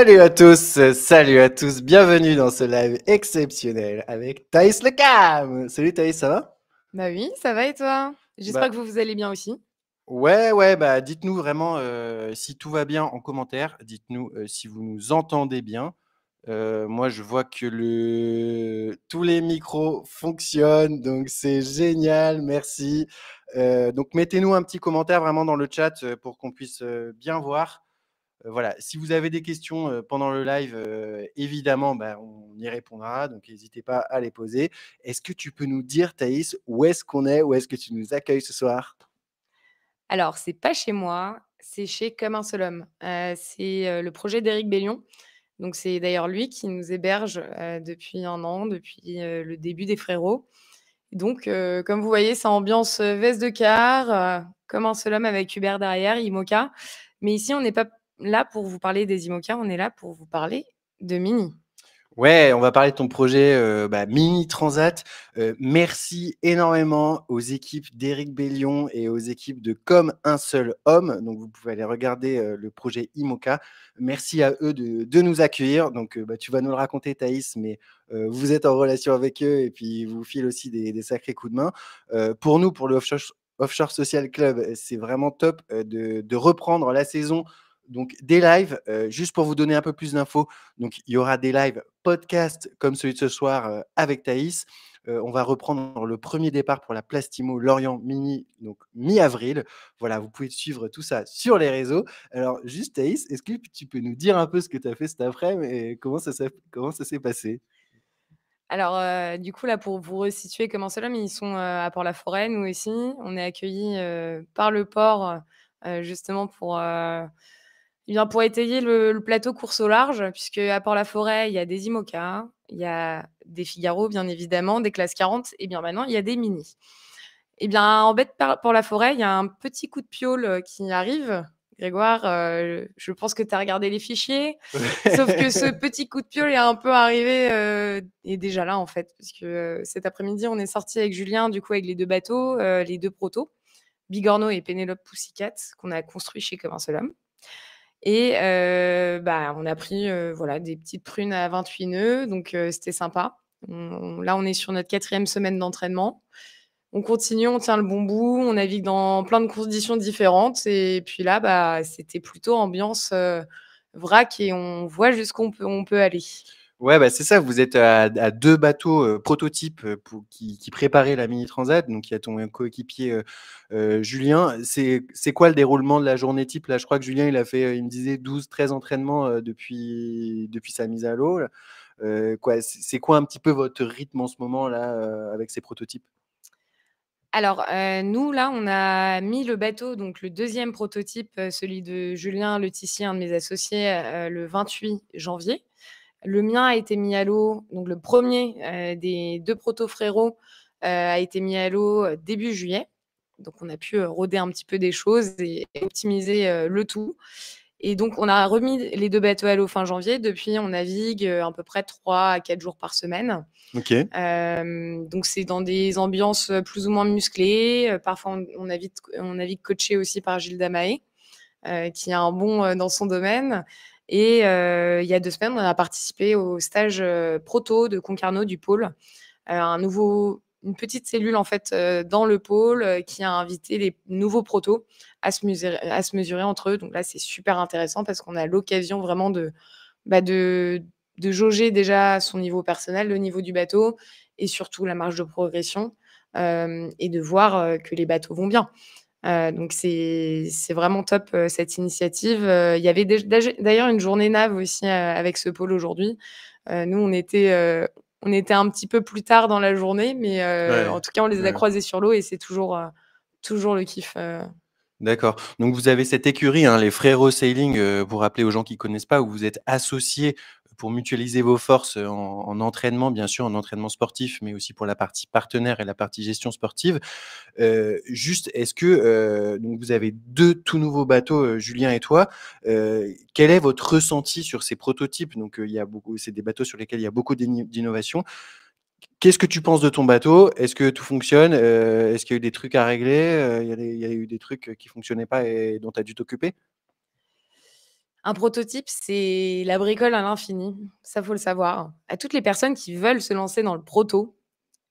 Salut à tous, salut à tous, bienvenue dans ce live exceptionnel avec Thaïs Lecam. Salut Thaïs, ça va Bah oui, ça va et toi J'espère bah que vous allez bien aussi. Ouais, ouais, bah dites-nous vraiment euh, si tout va bien en commentaire, dites-nous euh, si vous nous entendez bien. Euh, moi, je vois que le... tous les micros fonctionnent, donc c'est génial, merci. donc mettez-nous un petit commentaire vraiment dans le chat pour qu'on puisse bien voir. Euh, voilà, si vous avez des questions euh, pendant le live, euh, évidemment, ben, on y répondra, donc n'hésitez pas à les poser. Est-ce que tu peux nous dire, Thaïs, où est-ce qu'on est, où est-ce que tu nous accueilles ce soir Alors, c'est pas chez moi, c'est chez Comme un seul homme. c'est le projet d'Éric Bellion. Donc, c'est d'ailleurs lui qui nous héberge depuis un an, depuis le début des frérots. Donc, comme vous voyez, c'est ambiance veste de car, comme un seul homme avec Hubert derrière, Imoca. Mais ici, on n'est pas là pour vous parler des IMOCA, on est là pour vous parler de Mini. Ouais, on va parler de ton projet euh, bah, Mini Transat. Euh, merci énormément aux équipes d'Éric Bellion et aux équipes de Comme un seul homme. Donc, vous pouvez aller regarder euh, le projet IMOCA. Merci à eux de, nous accueillir. Donc, bah, tu vas nous le raconter, Thaïs, mais vous êtes en relation avec eux et puis vous filent aussi des, sacrés coups de main. pour nous, pour le Offshore, Social Club, c'est vraiment top de reprendre la saison donc des lives, euh, juste pour vous donner un peu plus d'infos. Donc il y aura des lives podcasts comme celui de ce soir euh, avec Thaïs. Euh, on va reprendre le premier départ pour la Plastimo Lorient Mini, donc mi-avril. Voilà, vous pouvez suivre tout ça sur les réseaux. Alors, juste Thaïs, est-ce que tu peux nous dire un peu ce que tu as fait cet après-midi et comment ça, s'est passé alors, du coup, là, pour vous resituer comment cela mais ils sont à Port-la-Forêt, nous aussi. On est accueillis par le port, justement, pour pour étayer le, plateau course au large, puisque à Port-la-Forêt, il y a des IMOCA, il y a des Figaro, bien évidemment, des classes 40, et bien maintenant, il y a des mini. Et eh bien, en bête pour la forêt il y a un petit coup de piole euh, qui arrive. Grégoire, euh, je pense que tu as regardé les fichiers. sauf que ce petit coup de piole est un peu arrivé, euh, et déjà là, en fait, parce que cet après-midi, on est sorti avec Julien, du coup, avec les deux bateaux, les deux protos, Bigorno et Pénélope Poussicat, qu'on a construit chez Comme un seul homme. Et bah, on a pris voilà, des petites prunes à 28 nœuds, donc c'était sympa. là, on est sur notre quatrième semaine d'entraînement. On continue, on tient le bon bout, on navigue dans plein de conditions différentes. Et puis là, bah, c'était plutôt ambiance vrac et on voit jusqu'où on peut aller. Ouais, bah, c'est ça, vous êtes à, deux bateaux euh, prototypes euh, qui, préparaient la Mini Transat, donc il y a ton coéquipier euh, Julien. C'est quoi le déroulement de la journée type Là, je crois que Julien, il a fait, il me disait, 12-13 entraînements depuis, depuis sa mise à l'eau. c'est quoi un petit peu votre rythme en ce moment, là, avec ces prototypes alors, nous, là, on a mis le bateau, donc le deuxième prototype, celui de Julien Le un de mes associés, le 28 janvier. Le mien a été mis à l'eau, donc le premier euh, des deux proto euh, a été mis à l'eau euh, début juillet. Donc on a pu rôder un petit peu des choses et optimiser le tout. Et donc on a remis les deux bateaux à l'eau fin janvier. Depuis, on navigue à peu près 3 à 4 jours par semaine. donc c'est dans des ambiances plus ou moins musclées. Parfois, on, navigue, on navigue coaché aussi par Gilles Damae. qui est un bon dans son domaine. Et euh, il y a deux semaines, on a participé au stage euh, proto de Concarneau du pôle, euh, une petite cellule en fait dans le pôle qui a invité les nouveaux protos à se mesurer, entre eux. Donc là, c'est super intéressant parce qu'on a l'occasion vraiment de, bah, jauger déjà son niveau personnel, le niveau du bateau et surtout la marge de progression et de voir que les bateaux vont bien. Euh, donc c'est vraiment top euh, cette initiative. Euh, il y avait d'ailleurs une journée NAV aussi avec ce pôle aujourd'hui. nous, on était, on était un petit peu plus tard dans la journée, mais en tout cas, on les a croisés sur l'eau et c'est toujours, toujours le kiff. D'accord. Donc vous avez cette écurie, hein, les frères Sailing, vous pour rappeler aux gens qui ne connaissent pas, où vous êtes associés pour mutualiser vos forces euh, en, entraînement, bien sûr, en entraînement sportif, mais aussi pour la partie partenaire et la partie gestion sportive. Euh, juste, est-ce que euh, donc vous avez deux tout nouveaux bateaux, Julien et toi Quel est votre ressenti sur ces prototypes Donc, il y a beaucoup, c'est des bateaux sur lesquels il y a beaucoup d'innovation. Qu'est-ce que tu penses de ton bateau Est-ce que tout fonctionne Est-ce qu'il y a eu des trucs à régler il y, a, il y, a eu des trucs qui fonctionnaient pas et dont tu as dû t'occuper un prototype, c'est la bricole à l'infini. Ça, faut le savoir. À toutes les personnes qui veulent se lancer dans le proto,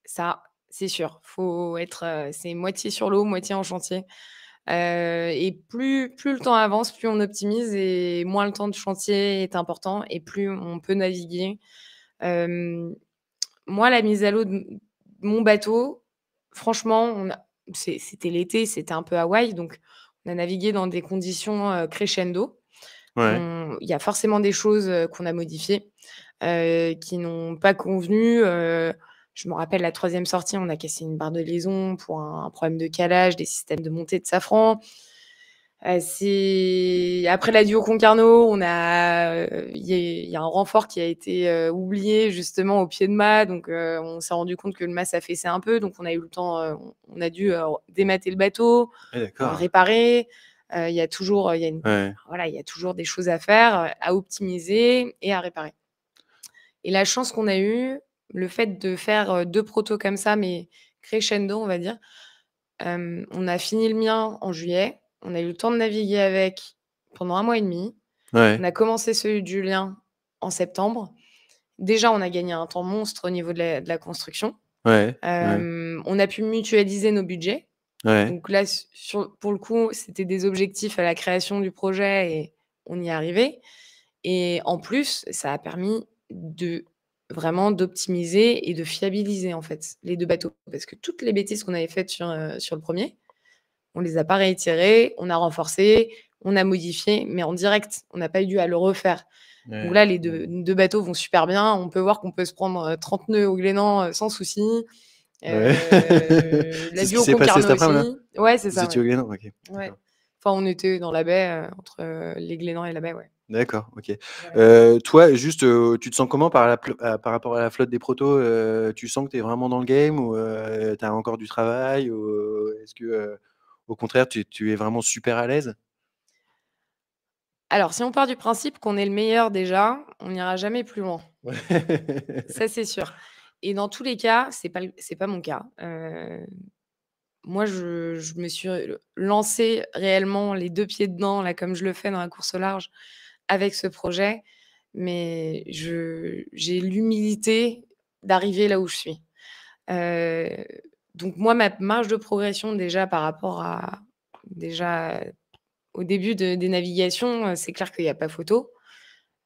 ça, c'est sûr. Faut être, euh, c'est moitié sur l'eau, moitié en chantier. Euh, et plus, le temps avance, plus on optimise et moins le temps de chantier est important et plus on peut naviguer. moi, la mise à l'eau de mon bateau, franchement, c'était l'été, c'était un peu Hawaï, donc on a navigué dans des conditions euh, crescendo. Il y a forcément des choses qu'on a modifiées, qui n'ont pas convenu. Je me rappelle la troisième sortie, on a cassé une barre de liaison pour un, problème de calage, des systèmes de montée de safran. Ah, après la duo Concarneau, il y, a un renfort qui a été oublié justement au pied de mât, donc on s'est rendu compte que le mât s'affaissait un peu, donc on a eu le temps, on a dû démater le bateau, réparer. Euh, il y a toujours, il voilà, il y a toujours des choses à faire, euh, à optimiser et à réparer. Et la chance qu'on a eue, le fait de faire euh, deux protos comme ça, mais crescendo, on va dire. on a fini le mien en juillet. On a eu le temps de naviguer avec pendant un mois et demi. On a commencé celui du lien en septembre. Déjà, on a gagné un temps monstre au niveau de la, construction. On a pu mutualiser nos budgets. Donc là, pour le coup, c'était des objectifs à la création du projet et on y est arrivé Et en plus, ça a permis de vraiment d'optimiser et de fiabiliser en fait les deux bateaux. Parce que toutes les bêtises qu'on avait faites sur, euh, le premier, on les a pas réitérées, on a renforcé, on a modifié, mais en direct, on n'a pas eu dû à le refaire. Donc là, les deux, bateaux vont super bien. On peut voir qu'on peut se prendre 30 euh, nœuds au glénant euh, sans souci. Euh, la vie au cet aussi. ouais, c'est ça. Vous Au ouais. Enfin, on était dans la baie, euh, entre euh, les Glénans et la baie, ouais. D'accord, ok. Euh, toi, juste, tu te sens comment par, par rapport à la flotte des protos Tu sens que tu es vraiment dans le game ou tu as encore du travail ou Est-ce que, au contraire, tu, es vraiment super à l'aise Alors, si on part du principe qu'on est le meilleur déjà, on n'ira jamais plus loin. Ça, c'est sûr. Et dans tous les cas, c'est pas pas mon cas. moi, je, je, me suis lancée réellement les deux pieds dedans, là, comme je le fais dans la course au large, avec ce projet. Mais j'ai l'humilité d'arriver là où je suis. donc moi, ma marge de progression déjà par rapport à déjà au début des navigations, c'est clair qu'il n'y a pas photo,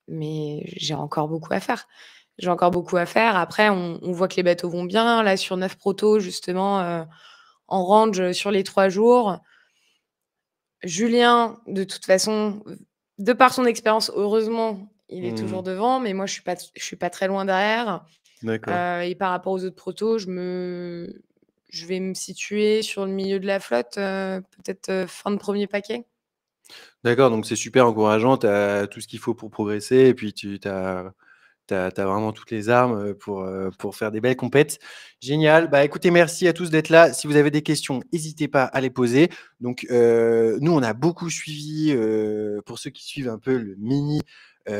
mais j'ai encore beaucoup à faire j'ai encore beaucoup à faire. Après, on, voit que les bateaux vont bien. Là, sur neuf protos, justement, euh, en range euh, sur les trois jours. Julien, de toute façon, de par son expérience, heureusement, il est toujours mmh. devant, mais moi, je ne suis, suis, pas très loin derrière. Euh, et par rapport aux autres protos, je, me... je vais me situer sur le milieu de la flotte, peut-être fin de premier paquet. D'accord, donc c'est super encourageant, tu as tout ce qu'il faut pour progresser, et puis tu as tu as, vraiment toutes les armes pour, pour faire des belles compètes. Génial. Bah, écoutez, merci à tous d'être là. Si vous avez des questions, n'hésitez pas à les poser. Donc, nous, on a beaucoup suivi, pour ceux qui suivent un peu le mini,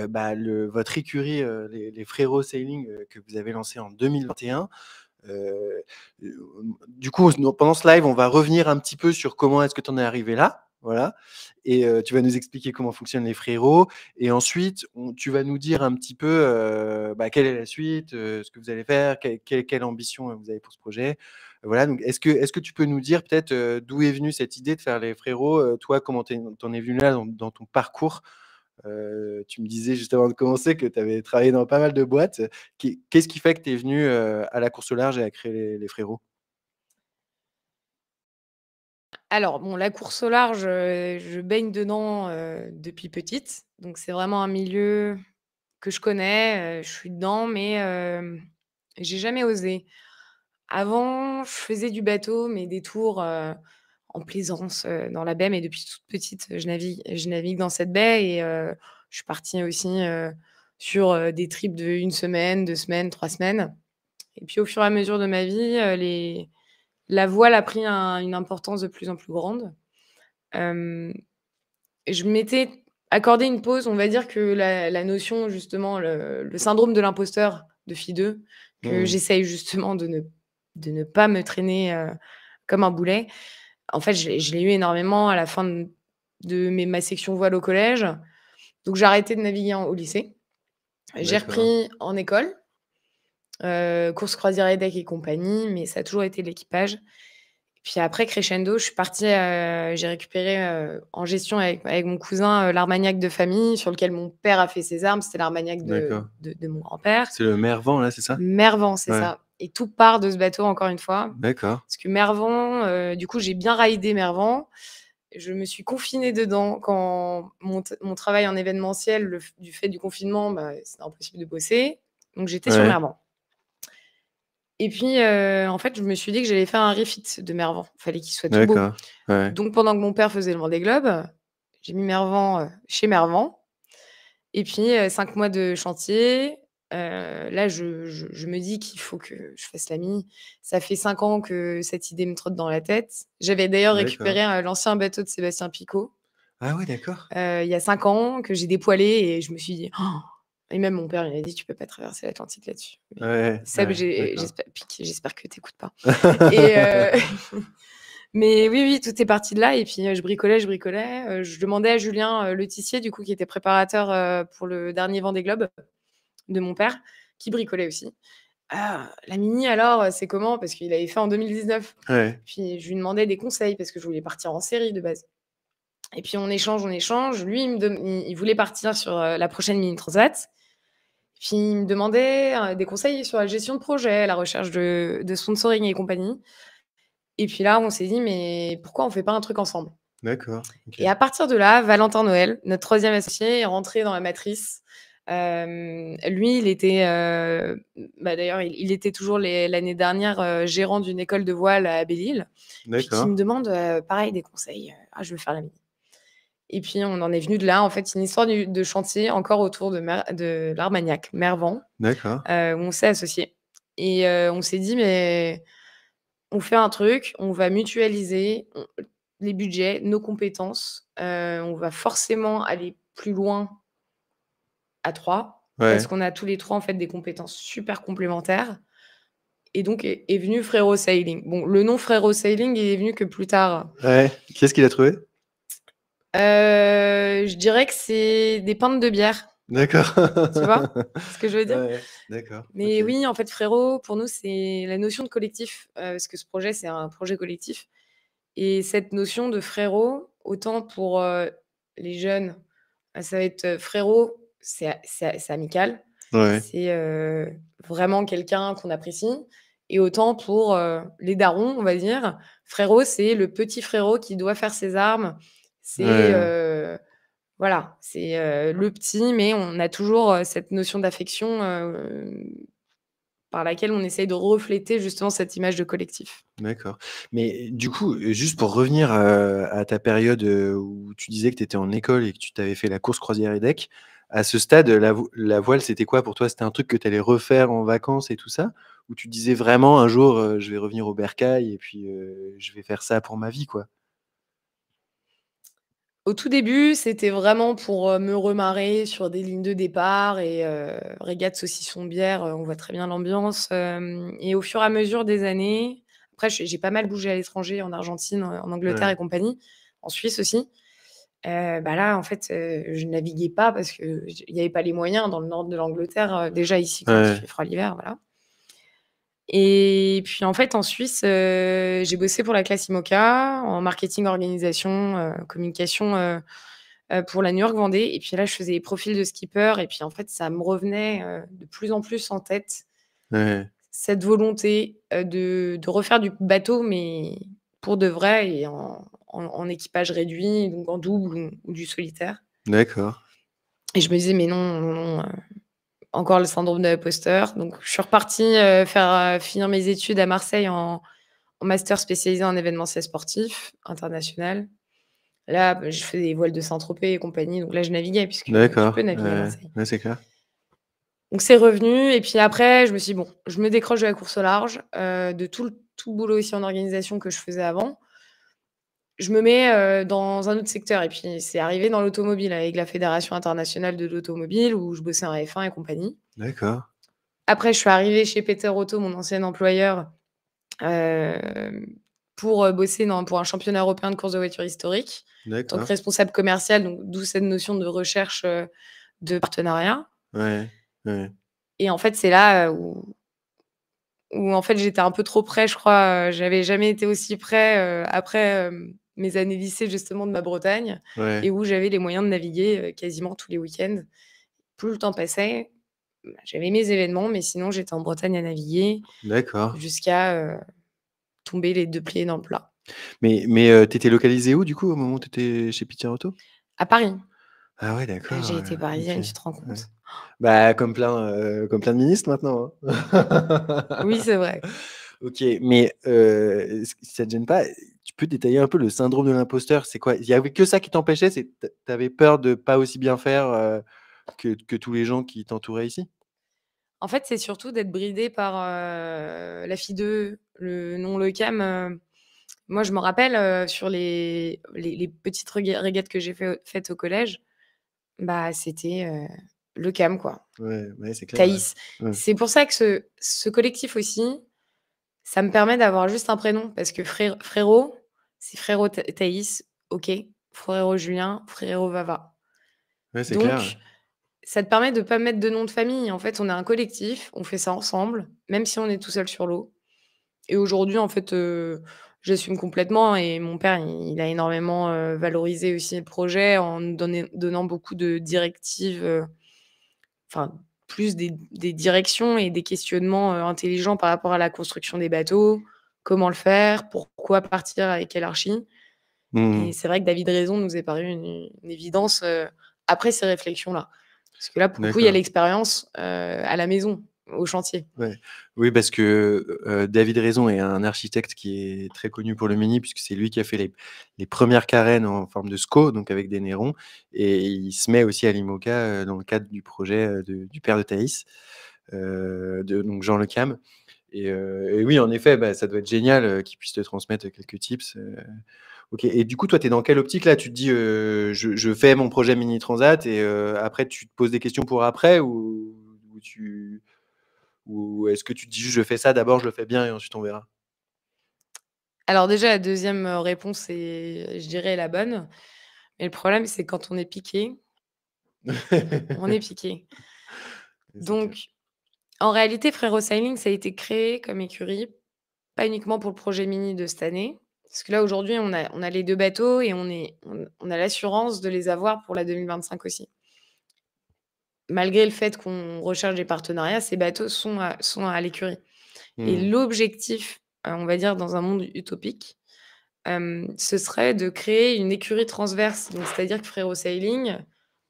bah, le, votre écurie, les, les frérots sailing que vous avez lancé en 2021. du coup, pendant ce live, on va revenir un petit peu sur comment est-ce que tu en es arrivé là, voilà. Et tu vas nous expliquer comment fonctionnent les frérots. Et ensuite, tu vas nous dire un petit peu bah, quelle est la suite, ce que vous allez faire, quelle, ambition vous avez pour ce projet. voilà. Donc, est-ce que, est que tu peux nous dire peut-être d'où est venue cette idée de faire les frérots Toi, comment t'en es venu là dans, ton parcours tu me disais juste avant de commencer que tu avais travaillé dans pas mal de boîtes. Qu'est-ce qui fait que tu es venu à la course au large et à créer les, les frérots alors, bon, la course au large, euh, je baigne dedans euh, depuis petite. Donc, c'est vraiment un milieu que je connais. Euh, je suis dedans, mais j'ai jamais osé. Avant, je faisais du bateau, mais des tours en plaisance dans la baie. Mais depuis toute petite, je navigue, je navigue dans cette baie. Et je suis partie aussi sur des trips de une semaine, deux semaines, trois semaines. Et puis, au fur et à mesure de ma vie, les la voile a pris une importance de plus en plus grande. je m'étais accordé une pause, on va dire que la, notion, justement, le, syndrome de l'imposteur de Phi 2, que mmh j'essaye justement de ne, ne pas me traîner euh, comme un boulet. En fait, je, l'ai eu énormément à la fin de, ma section voile au collège. Donc, j'ai arrêté de naviguer au lycée. J'ai repris en école. Euh, course croisière et et compagnie, mais ça a toujours été l'équipage. Puis après, crescendo, je suis partie, euh, j'ai récupéré euh, en gestion avec, mon cousin l'armagnac de famille sur lequel mon père a fait ses armes. C'était l'armagnac de, mon grand-père. C'est le Mervant là, c'est ça Mervant c'est ça. Et tout part de ce bateau, encore une fois. D'accord. Parce que Mervant du coup, j'ai bien raidé Mervant je me suis confinée dedans. Quand mon, travail en événementiel, du fait du confinement, bah, c'était impossible de bosser. Donc j'étais sur Mervant et puis, euh, en fait, je me suis dit que j'allais faire un refit de Mervan. Fallait qu'il soit tout beau. Donc, pendant que mon père faisait le Vendée Globe, j'ai mis Mervan euh, chez Mervan. Et puis, euh, cinq mois de chantier. là, je, me dis qu'il faut que je fasse la Ça fait cinq ans que cette idée me trotte dans la tête. J'avais d'ailleurs récupéré l'ancien bateau de Sébastien Picot. Ah ouais, d'accord. Il y a cinq ans que j'ai dépoilé et je me suis dit, oh, et même mon père, il m'a dit Tu peux pas traverser l'Atlantique là-dessus. Seb, j'espère, j'espère que n'écoutes pas. Euh, mais oui, oui, tout est parti de là. Et puis, euh, je bricolais, je bricolais. Euh, je demandais à Julien Le Tissier, du coup, qui était préparateur pour le dernier vent des globes de mon père, qui bricolait aussi. Ah, la mini alors, c'est comment Parce qu'il avait fait en 2019. Puis je lui demandais des conseils parce que je voulais partir en série de base. Et puis on échange, on échange. Lui, il voulait partir sur la prochaine mini transat. Puis il me demandait euh, des conseils sur la gestion de projet, la recherche de, sponsoring et compagnie. Et puis là, on s'est dit, mais pourquoi on fait pas un truc ensemble D'accord. Et à partir de là, Valentin Noël, notre troisième associé, est rentré dans la matrice. Euh, lui, il était, euh, bah, d'ailleurs, il, était toujours l'année dernière gérant d'une école de voile à Belle-Île. D'accord. il me demande, pareil, des conseils. Ah, je vais faire la mine. Et puis, on en est venu de là. En fait, une histoire de chantier encore autour de, de l'Armagnac, Mervan. D'accord. Euh, où on s'est associé Et euh, on s'est dit, mais on fait un truc, on va mutualiser les budgets, nos compétences. Euh, on va forcément aller plus loin à trois. Parce qu'on a tous les trois, en fait, des compétences super complémentaires. Et donc est, venu Fréro Sailing. Bon, le nom Fréro Sailing, il est venu que plus tard. Ouais. quest ce qu'il a trouvé euh, je dirais que c'est des pintes de bière. D'accord. tu vois ce que je veux dire D'accord. Mais oui, en fait, frérot, pour nous, c'est la notion de collectif, euh, parce que ce projet, c'est un projet collectif. Et cette notion de frérot, autant pour euh, les jeunes, ah, ça va être frérot, c'est amical. C'est vraiment quelqu'un qu'on apprécie. Et autant pour les darons, on va dire, frérot, c'est le petit frérot qui doit faire ses armes, c'est euh, voilà, c'est euh, le petit, mais on a toujours euh, cette notion d'affection par laquelle on essaye de refléter justement cette image de collectif. D'accord. Mais du coup, juste pour revenir à, ta période où tu disais que tu étais en école et que tu t'avais fait la course croisière et deck, à ce stade, la, voile, c'était quoi pour toi C'était un truc que tu allais refaire en vacances et tout ça Ou tu disais vraiment un jour, je vais revenir au bercail et puis je vais faire ça pour ma vie, quoi au tout début, c'était vraiment pour euh, me remarrer sur des lignes de départ et euh, régate saucisson bière, euh, on voit très bien l'ambiance. Euh, et au fur et à mesure des années, après j'ai pas mal bougé à l'étranger, en Argentine, en Angleterre et compagnie, en Suisse aussi. bah là, en fait, je naviguais pas parce qu'il n'y avait pas les moyens dans le nord de l'Angleterre. déjà ici, quand il fait froid l'hiver, voilà. Et puis en fait, en Suisse, euh, j'ai bossé pour la classe IMOCA en marketing, organisation, euh, communication euh, pour la New York Vendée. Et puis là, je faisais les profils de skipper. Et puis en fait, ça me revenait de plus en plus en tête cette volonté de, refaire du bateau, mais pour de vrai et en, équipage réduit, donc en double ou, ou du solitaire. D'accord. Et je me disais, mais non, non, non encore le syndrome de poster Donc, je suis reparti euh, faire euh, finir mes études à Marseille en, master spécialisé en événementiel sportif international. Là, bah, je fais des voiles de Saint-Tropez et compagnie. Donc là, je naviguais, puisque je peux naviguer c'est clair. Donc c'est revenu. Et puis après, je me suis bon, je me décroche de la course au large, euh, de tout le tout boulot aussi en organisation que je faisais avant je me mets euh, dans un autre secteur. Et puis, c'est arrivé dans l'automobile avec la Fédération internationale de l'automobile où je bossais en F1 et compagnie. D'accord. Après, je suis arrivée chez Peter Auto, mon ancien employeur, euh, pour euh, bosser dans, pour un championnat européen de course de voiture historique. tant que responsable commercial, donc d'où cette notion de recherche de partenariat. Ouais, Et en fait, c'est là où, où en fait j'étais un peu trop près, je crois. J'avais jamais été aussi près après mes années lycées justement de ma Bretagne et où j'avais les moyens de naviguer quasiment tous les week-ends. Plus le temps passait, bah, j'avais mes événements, mais sinon j'étais en Bretagne à naviguer. Jusqu'à tomber les deux pieds dans le plat. Mais, mais tu étais localisé où du coup au moment où tu étais chez Picharotto À Paris. Ah ouais, d'accord. J'ai été parisienne, tu te rends compte. Bah, comme plein, comme plein de ministres maintenant. Hein. oui, c'est vrai. Ok, mais si ça ne te gêne pas, tu peux détailler un peu le syndrome de l'imposteur C'est quoi Il n'y avait que ça qui t'empêchait Tu avais peur de pas aussi bien faire euh, que, tous les gens qui t'entouraient ici En fait, c'est surtout d'être bridé par euh, la fille de le nom le euh. moi, je me rappelle sur les, les, petites régates que j'ai faites au collège, bah, c'était le quoi. Ouais, c'est clair. C'est pour ça que ce, ce collectif aussi, ça me permet d'avoir juste un prénom parce que frérot, c'est frérot Thaïs, ok, frérot Julien, frérot Vava. Ouais, Ça te permet de ne pas mettre de nom de famille. En fait, on est un collectif, on fait ça ensemble, même si on est tout seul sur l'eau. Et aujourd'hui, en fait, euh, j'assume complètement. Hein, et mon père, il, a énormément euh, valorisé aussi le projet en donnant, beaucoup de directives, euh, enfin, plus des, directions et des questionnements euh, intelligents par rapport à la construction des bateaux, comment le faire, pourquoi partir, avec l'archi archi. Mmh. Et c'est vrai que David Raison nous est paru une, évidence euh, après ces réflexions-là. Parce que là, pour le coup, il y a l'expérience euh, à la maison au chantier. Oui, parce que euh, David Raison est un architecte qui est très connu pour le Mini, puisque c'est lui qui a fait les, premières carènes en forme de SCO, donc avec des nérons, et il se met aussi à l'IMOCA euh, dans le cadre du projet euh, du père de Thaïs, de, donc Jean Le Cam. Et, oui, en effet, bah, ça doit être génial qu'il puisse te transmettre quelques tips. Ok, et du coup, toi, tu es dans quelle optique là Tu te dis, je, fais mon projet Mini Transat, et après, tu te poses des questions pour après, ou tu ou est-ce que tu te dis juste je fais ça d'abord, je le fais bien et ensuite on verra Alors déjà, la deuxième euh, réponse est, euh, je dirais, la bonne. Mais le problème, c'est quand on est piqué, on est piqué. Donc, en réalité, Frérot Sailing, ça a été créé comme écurie, pas uniquement pour le projet mini de cette année, parce que là, aujourd'hui, on a, on a les deux bateaux et on, est, on a l'assurance de les avoir pour la 2025 aussi malgré le fait qu'on recherche des partenariats, ces bateaux sont à, l'écurie. Et mmh. l'objectif, euh, on va dire, dans un monde utopique, ce serait de créer une écurie transverse. C'est-à-dire que Frérot Sailing,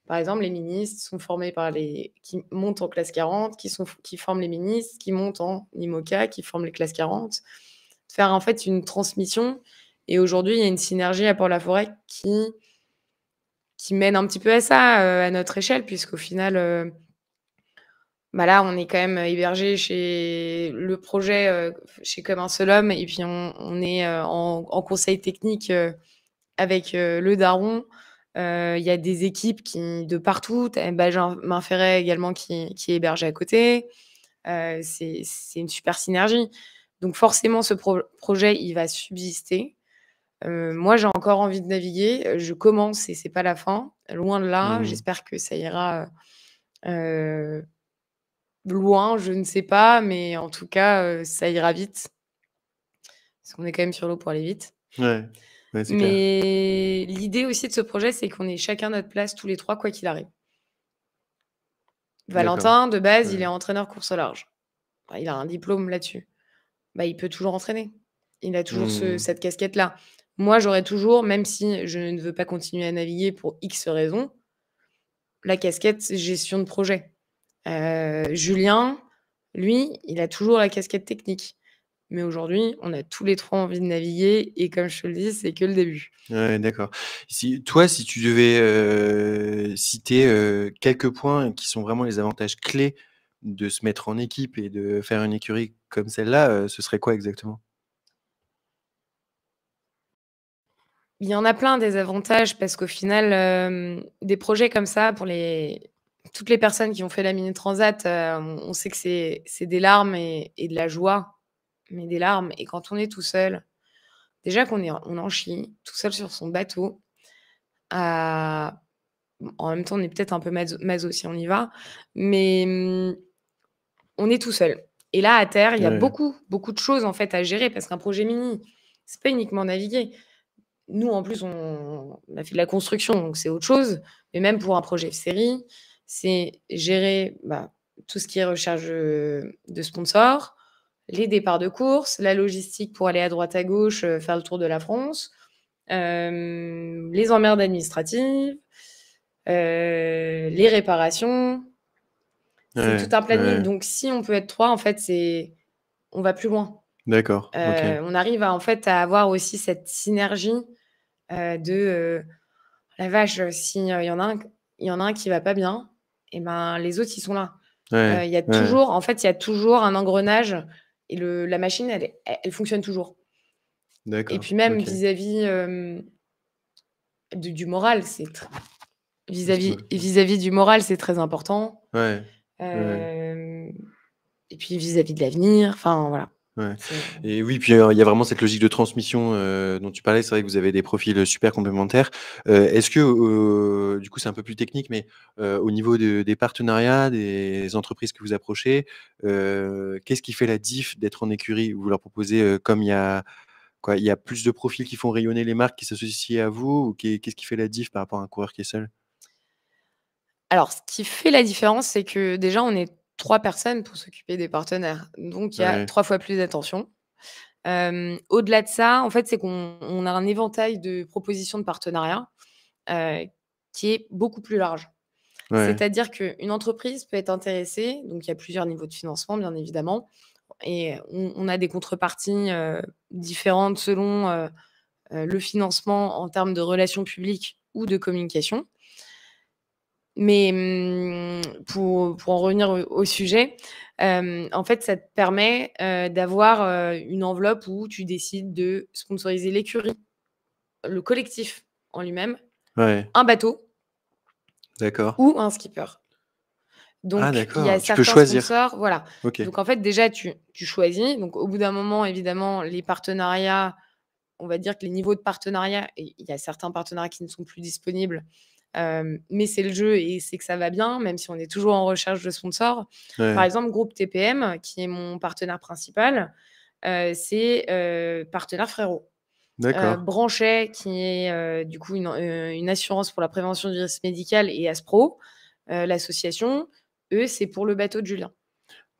par exemple, les ministres sont formés par les. qui montent en classe 40, qui, sont... qui forment les ministres, qui montent en IMOCA, qui forment les classes 40. Faire en fait une transmission. Et aujourd'hui, il y a une synergie à Port-la-Forêt qui qui mène un petit peu à ça euh, à notre échelle, puisqu'au final, euh, bah là, on est quand même hébergé chez le projet, euh, chez Comme un seul homme, et puis on, est en, conseil technique avec le Daron. Il y a des équipes qui de partout. Benjamin Ferret également qui, est hébergé à côté. C'est une super synergie. Donc forcément, ce projet, il va subsister. Euh, moi, j'ai encore envie de naviguer. Je commence et c'est pas la fin. Loin de là. Mmh. J'espère que ça ira euh, loin. Je ne sais pas, mais en tout cas, euh, ça ira vite. Parce qu'on est quand même sur l'eau pour aller vite. mais l'idée aussi de ce projet, c'est qu'on ait chacun notre place tous les trois, quoi qu'il arrive. Valentin, de base, il est entraîneur course au large. il a un diplôme là-dessus. Bah, il peut toujours entraîner. Il a toujours mmh. cette casquette-là. Moi, j'aurais toujours, même si je ne veux pas continuer à naviguer pour X raisons, la casquette gestion de projet. Euh, Julien, lui, il a toujours la casquette technique. Mais aujourd'hui, on a tous les trois envie de naviguer et comme je te le dis, c'est que le début. d'accord. Si, toi, si tu devais euh, citer euh, quelques points qui sont vraiment les avantages clés de se mettre en équipe et de faire une écurie comme celle-là, ce serait quoi exactement Il y en a plein des avantages parce qu'au final, euh, des projets comme ça, pour les, toutes les personnes qui ont fait la mini transat, euh, on sait que c'est des larmes et, de la joie, mais des larmes. Et quand on est tout seul, déjà qu'on est, on en chie, tout seul sur son bateau, euh, en même temps, on est peut-être un peu maso, si on y va, mais mm, on est tout seul. Et là, à terre, il y a beaucoup, beaucoup de choses en fait à gérer parce qu'un projet mini, c'est pas uniquement naviguer nous, en plus, on, a fait de la construction, donc c'est autre chose. Mais même pour un projet de série, c'est gérer bah, tout ce qui est recherche de sponsors, les départs de course, la logistique pour aller à droite à gauche, euh, faire le tour de la France, euh, les emmerdes administratives, euh, les réparations. C'est tout un planning. Donc si on peut être trois, en fait, c'est on va plus loin. D'accord. Euh, on arrive en fait à avoir aussi cette synergie euh, de euh, la vache, s'il y en a un il y en a un qui va pas bien, et eh ben les autres ils sont là. Il y a toujours, en fait, il y a toujours un engrenage et le, la machine, elle, fonctionne toujours. Et puis même vis-à-vis du moral, c'est vis-à-vis vis-à-vis du moral, c'est très important. et puis vis à -vis de l'avenir, enfin voilà. Et oui, puis euh, il y a vraiment cette logique de transmission euh, dont tu parlais. C'est vrai que vous avez des profils super complémentaires. Euh, est-ce que, du coup, c'est un peu plus technique, mais au niveau des partenariats, des entreprises que vous approchez, qu'est-ce qui fait la diff d'être en écurie Vous leur proposez, comme il y a quoi, il y a plus de profils qui font rayonner les marques qui s'associent à vous, ou qu'est-ce qui fait la diff par rapport à un coureur qui est seul Alors, ce qui fait la différence, c'est que déjà, on est trois personnes pour s'occuper des partenaires. Donc, il y a trois fois plus d'attention. Euh, au-delà de ça, en fait, c'est qu'on a un éventail de propositions de partenariat euh, qui est beaucoup plus large. C'est-à-dire qu'une entreprise peut être intéressée, donc il y a plusieurs niveaux de financement, bien évidemment, et on, a des contreparties euh, différentes selon le financement en termes de relations publiques ou de communication. Mais mmh, pour, en revenir au, sujet, en fait, ça te permet d'avoir une enveloppe où tu décides de sponsoriser l'écurie, le collectif en lui-même, un bateau ou un skipper. Ah, Donc, il y a certains Sponsors, Donc, en fait, déjà, tu, tu choisis. Donc, au bout d'un moment, évidemment, les partenariats, on va dire que les niveaux de partenariat, il y a certains partenariats qui ne sont plus disponibles, mais c'est le jeu et c'est que ça va bien, même si on est toujours en recherche de sponsors. Par exemple, groupe TPM, qui est mon partenaire principal, euh, c'est euh, partenaire frérot. Euh, Branchet, qui est du coup une, assurance pour la prévention du risque médical, et Aspro, l'association, eux, c'est pour le bateau de Julien.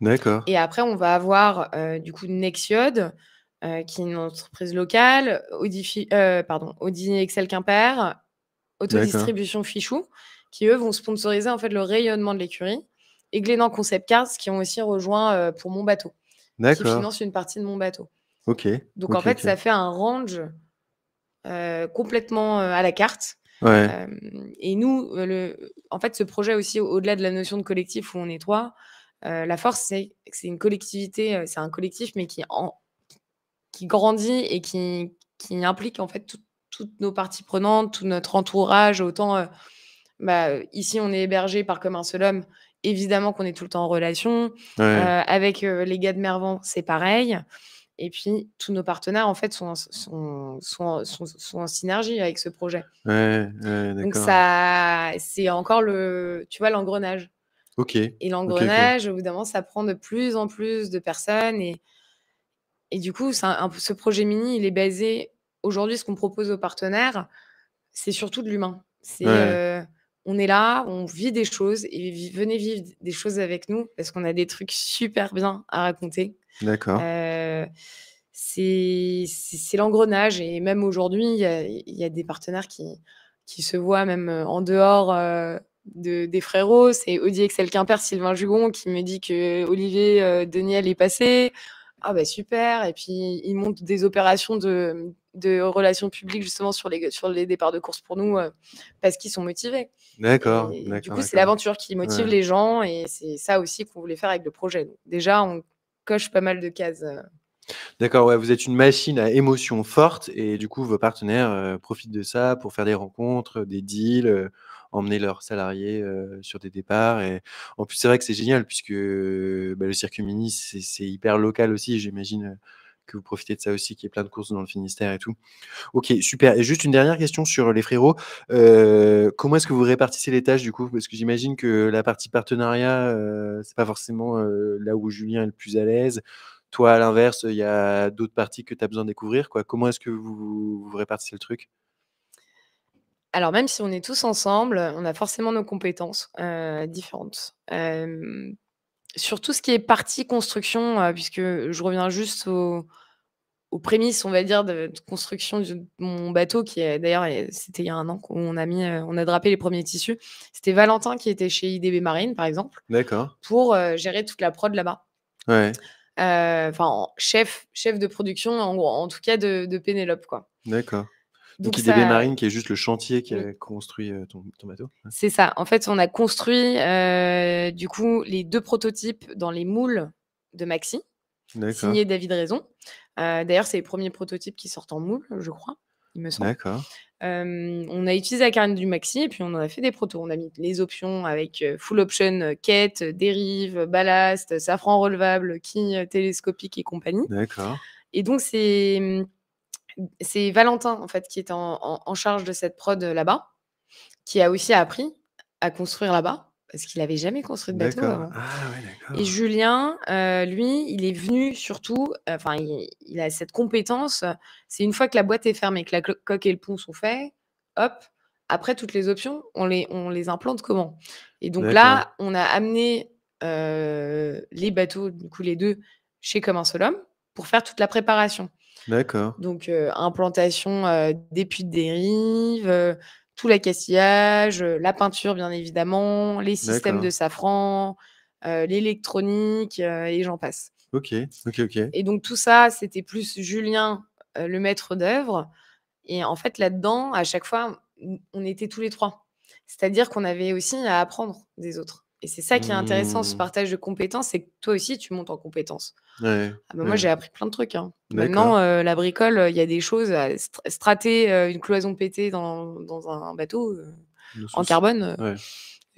D'accord. Et après, on va avoir du coup Nexiode, qui est une entreprise locale, Audi, pardon, Audi Excel Quimper, Autodistribution Fichou, qui eux vont sponsoriser en fait le rayonnement de l'écurie. Et Glénan Concept Cars, qui ont aussi rejoint euh, pour Mon Bateau, qui finance une partie de Mon Bateau. Ok. Donc en fait, ça fait un range euh, complètement euh, à la carte. Ouais. et nous, le, en fait, ce projet aussi, au-delà de la notion de collectif où on est trois, la force, c'est que c'est une collectivité, c'est un collectif, mais qui, en, qui grandit et qui, qui implique en fait tout, toutes nos parties prenantes, tout notre entourage, autant euh, bah, ici on est hébergé par comme un seul homme, évidemment qu'on est tout le temps en relation. Euh, avec euh, les gars de Mervan, c'est pareil. Et puis tous nos partenaires en fait sont, en, synergie avec ce projet. Donc ça, c'est encore le, tu vois, l'engrenage. Ok. Et l'engrenage, évidemment, ça prend de plus en plus de personnes et du coup, ce projet mini, il est basé aujourd'hui, ce qu'on propose aux partenaires, c'est surtout de l'humain. Euh, on est là, on vit des choses et venez vivre des choses avec nous parce qu'on a des trucs super bien à raconter. D'accord euh, c'est l'engrenage. Et même aujourd'hui, il y, a des partenaires qui, se voient même euh, en dehors des frérots. C'est Audi Excel Quimper, Sylvain Jugon, qui me dit que Olivier daniel Deniel est passé ah bah super. Et puis ils montent des opérations de, de relations publiques justement sur les, sur les départs de course pour nous euh, parce qu'ils sont motivés. D'accord. Du coup, c'est l'aventure qui motive les gens et c'est ça aussi qu'on voulait faire avec le projet. déjà, on coche pas mal de cases. Euh. D'accord, ouais, vous êtes une machine à émotions fortes et du coup, vos partenaires euh, profitent de ça pour faire des rencontres, des deals emmener leurs salariés sur des départs. Et en plus, c'est vrai que c'est génial puisque bah, le circuit mini, c'est hyper local aussi. J'imagine que vous profitez de ça aussi, qu'il y ait plein de courses dans le Finistère et tout. Ok, super. Et juste une dernière question sur les frérots. comment est-ce que vous répartissez les tâches du coup Parce que j'imagine que la partie partenariat, c'est pas forcément là où Julien est le plus à l'aise. Toi, à l'inverse, il y a d'autres parties que tu as besoin de découvrir. Quoi. Comment est-ce que vous, vous répartissez le truc alors même si on est tous ensemble, euh, on a forcément nos compétences euh, différentes. sur tout ce qui est partie construction, euh, puisque je reviens juste au, aux prémices, on va dire, de, construction de mon bateau, qui d'ailleurs, c'était il y a un an qu'on a mis, on a drapé les premiers tissus. C'était Valentin qui était chez IDB Marine, par exemple, pour gérer toute la prod là-bas. Enfin, chef, chef de production, en, tout cas de, de Pénélope, quoi. D'accord. Donc, IDB Marine, qui est juste le chantier qui a construit euh, ton, bateau C'est ça. En fait, on a construit euh, du coup les deux prototypes dans les moules de Maxi, signé David Raison. Euh, d'ailleurs, c'est les premiers prototypes qui sortent en moule, je crois, il me semble. D'accord. on a utilisé la carène du Maxi et puis on en a fait des protos. On a mis les options avec full option quête, dérive, ballast, safran relevable, quille télescopique et compagnie. D'accord. Et donc, c'est c'est Valentin, en fait, qui est en, charge de cette prod euh, là-bas, qui a aussi appris à construire là-bas, parce qu'il n'avait jamais construit de bateau hein. ah Et Julien, euh, lui, il est venu surtout, euh, enfin, il, a cette compétence, c'est une fois que la boîte est fermée, que la coque et le pont sont faits, hop, après, toutes les options, on les, on les implante comment Et donc là, on a amené les bateaux, du coup les deux, chez homme pour faire toute la préparation. D'accord. Donc, euh, implantation euh, des puits de dérive, euh, tout l'accastillage, la peinture, bien évidemment, les systèmes de safran, l'électronique, et j'en passe. Ok, ok, Et donc, tout ça, c'était plus Julien, le maître d'œuvre. Et en fait, là-dedans, à chaque fois, on était tous les trois. C'est-à-dire qu'on avait aussi à apprendre des autres. Et c'est ça qui est intéressant, ce mmh. partage de compétences, c'est que toi aussi, tu montes en compétences. Ah, moi, j'ai appris plein de trucs. Hein. Maintenant, euh, la bricole, il y a des choses à strater, euh, une cloison pétée dans, un bateau euh, en carbone.